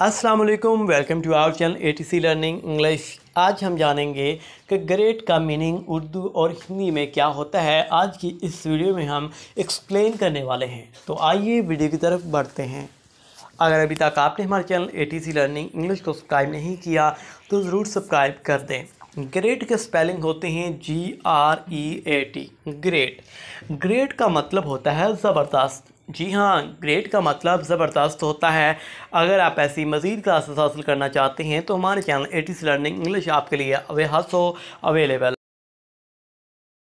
अस्सलाम वालेकुम welcome to our channel ATC learning English आज हम जानेंगे कि ग्रेट का मीनिंग उर्दू और हिंदी में क्या होता है आज की इस वीडियो में हम एक्सप्लेन करने वाले हैं तो आइए वीडियो की तरफ बढ़ते हैं अगर अभी तक आपने हमारे चैनल एटीसी लर्निंग इंग्लिश को सब्सक्राइब नहीं किया तो ज़रूर सब्सक्राइब कर दें ग्रेट के स्पेलिंग होते हैं G R E A T great great का मतलब होता है ज़बरदस्त जी हाँ ग्रेट का मतलब ज़बरदस्त होता है अगर आप ऐसी मज़ीद क्लासेस हासिल करना चाहते हैं तो हमारे चैनल एटीस लर्निंग इंग्लिश आपके लिए अवे हासो अवेलेबल